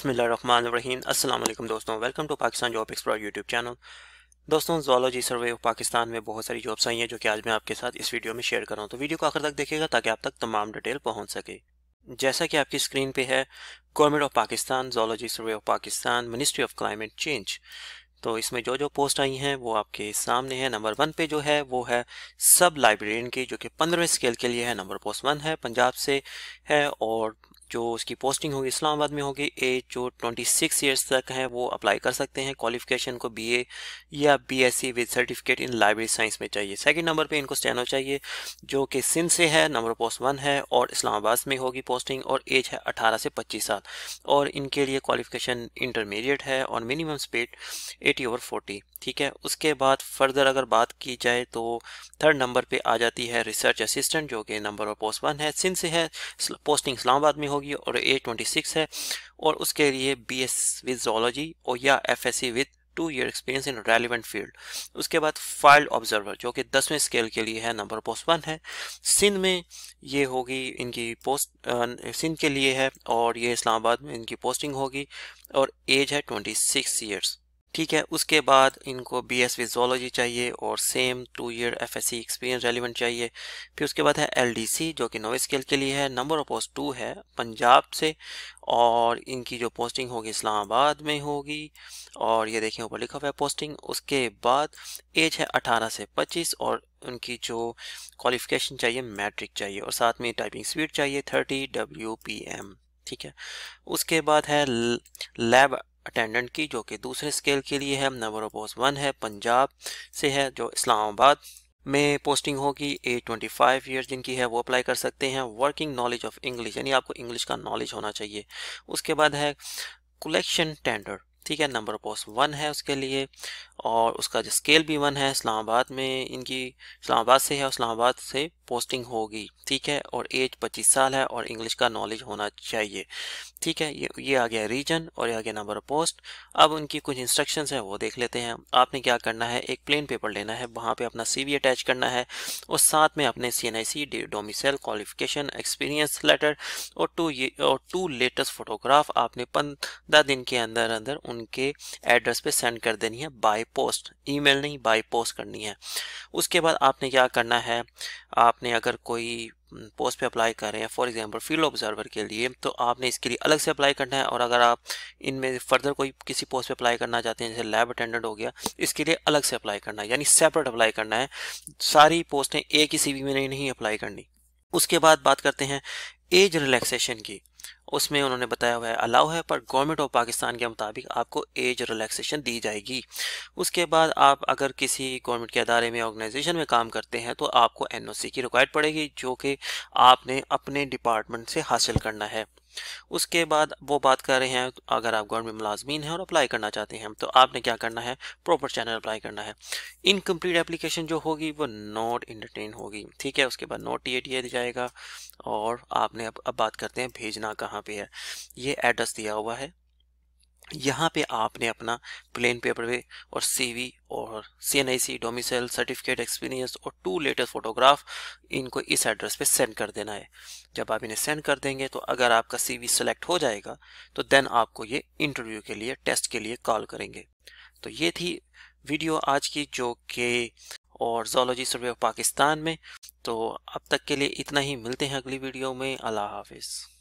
अस्सलाम वालेकुम दोस्तों welcome to Pakistan job explore YouTube channel दोस्तों जोलॉजी सर्वे ऑफ पाकिस्तान में बहुत सारी जॉब्स आई हैं जो कि आज मैं आपके साथ इस वीडियो में शेयर कर रहा हूं तो वीडियो को आखिर तक देखिएगा ताकि आप तक तमाम डिटेल पहुँच सके जैसा कि आपकी स्क्रीन पर है government of Pakistan geology survey of Pakistan ministry of climate change तो इसमें जो जो पोस्ट आई हैं वो आपके सामने है नंबर वन पे जो है वो है सब लाइब्रेरियन की जो कि पंद्रह स्केल के लिए है नंबर पोस्ट वन है पंजाब से है और जो उसकी पोस्टिंग होगी इस्लामाबाद में होगी एज जो 26 सिक्स ईयर्स तक हैं वो अप्लाई कर सकते हैं क्वालिफिकेशन को बीए या BSc with certificate in library science में चाहिए सेकंड नंबर पे इनको स्टैनो चाहिए जो कि सिंध से है नंबर पोस्ट वन है और इस्लामाबाद में होगी पोस्टिंग और एज है अठारह से पच्चीस साल और इनके लिए क्वालिफिकेशन इंटरमीडिएट है और minimum speed at over forty ठीक है उसके बाद फर्दर अगर बात की जाए तो थर्ड नंबर पर आ जाती है रिसर्च असिस्टेंट जो कि नंबर पोस्ट वन है सिंध से है पोस्टिंग इस्लामाबाद में होगी होगी और एज सिक्स है और उसके लिए बी एस विद जोलॉजी और या F S C with two year experience in relevant field उसके बाद फाइल्ड ऑब्जर्वर जो कि दसवें स्केल के लिए है नंबर पोस्ट वन है सिंध में ये होगी इनकी पोस्ट सिंध के लिए है और ये इस्लामाबाद में इनकी पोस्टिंग होगी और एज है ट्वेंटी सिक्स ईयर्स ठीक है उसके बाद इनको बी एस फिजोलॉजी चाहिए और same two year F S C experience relevant चाहिए फिर उसके बाद है एल डी सी जो कि नोवे स्केल के लिए है नंबर ऑफ पोस्ट टू है पंजाब से और इनकी जो पोस्टिंग होगी इस्लामाबाद में होगी और ये देखें ऊपर लिखा हुआ है पोस्टिंग उसके बाद एज है अठारह से पच्चीस और उनकी जो क्वालिफिकेशन चाहिए मैट्रिक चाहिए और साथ में टाइपिंग स्पीड चाहिए थर्टी डब्ल्यू पी एम ठीक है उसके बाद है लैब अटेंडेंट की जो कि दूसरे स्केल के लिए है नंबर ऑफ पोस्ट वन है पंजाब से है जो इस्लामाबाद में पोस्टिंग होगी ए ट्वेंटी फाइव ईयर जिनकी है वो अप्लाई कर सकते हैं वर्किंग नॉलेज ऑफ इंग्लिश यानी आपको इंग्लिश का नॉलेज होना चाहिए उसके बाद है कलेक्शन टेंडर ठीक है नंबर पोस्ट वन है उसके लिए और उसका जो स्केल भी वन है इस्लामाबाद में इनकी इस्लामाबाद से है और इस्लामाबाद से पोस्टिंग होगी ठीक है और एज 25 साल है और इंग्लिश का नॉलेज होना चाहिए ठीक है ये ये आ गया रीजन और ये आ गया नंबर ऑफ पोस्ट अब उनकी कुछ इंस्ट्रक्शन है वो देख लेते हैं आपने क्या करना है एक प्लेन पेपर लेना है वहाँ पर अपना सी अटैच करना है और साथ में अपने C N I C domicile qualification experience letter और टू और टू लेटेस्ट फोटोग्राफ आपने पंद्रह दिन के अंदर अंदर उनके एड्रेस पर सेंड कर देनी है बाय पोस्ट ईमेल नहीं बाय पोस्ट करनी है उसके बाद आपने क्या करना है आपने अगर कोई पोस्ट हम्म, पे अप्लाई कर रहे हैं फॉर एग्जांपल फील्ड ऑब्जर्वर के लिए तो आपने इसके लिए अलग से अप्लाई करना है और अगर आप इनमें फर्दर कोई किसी पोस्ट पे अप्लाई करना चाहते हैं जैसे लैब अटेंडेंट हो गया इसके लिए अलग से अप्लाई करना है यानी सेपरेट अप्लाई करना है सारी पोस्टें एक ही सी में नहीं अप्लाई करनी उसके बाद बात करते हैं एज रिलैक्सेशन की उसमें उन्होंने बताया हुआ है अलाउ है पर गवर्नमेंट ऑफ पाकिस्तान के मुताबिक आपको एज रिलैक्सेशन दी जाएगी उसके बाद आप अगर किसी गवर्नमेंट के अदारे में ऑर्गेनाइजेशन में काम करते हैं तो आपको एन की रिक्वायर्ड पड़ेगी जो कि आपने अपने डिपार्टमेंट से हासिल करना है उसके बाद वो बात कर रहे हैं तो अगर आप गवर्नमेंट मुलाजमीन हैं और अप्लाई करना चाहते हैं तो आपने क्या करना है प्रॉपर चैनल अप्लाई करना है इनकम्प्लीट एप्लीकेशन जो होगी वो नॉट इंटरटेन होगी ठीक है उसके बाद नॉट टी ए जाएगा और आपने अब अब बात करते हैं भेजना यहाँ कहाँ पे है ये एड्रेस दिया हुआ है यहाँ पे आपने अपना प्लेन पेपर पे और सीवी और सीएनआईसी डोमिसाइल सर्टिफिकेट एक्सपीरियंस और टू लेटेस्ट फोटोग्राफ इनको इस एड्रेस पे सेंड कर देना है जब आप इन्हें सेंड कर देंगे तो अगर आपका सीवी सेलेक्ट हो जाएगा तो देन आपको ये इंटरव्यू के लिए टेस्ट के लिए कॉल करेंगे तो ये थी वीडियो आज की जो के और जोलॉजी सर्वे ऑफ पाकिस्तान में तो अब तक के लिए इतना ही मिलते हैं अगली वीडियो में अल्लाह हाफिज़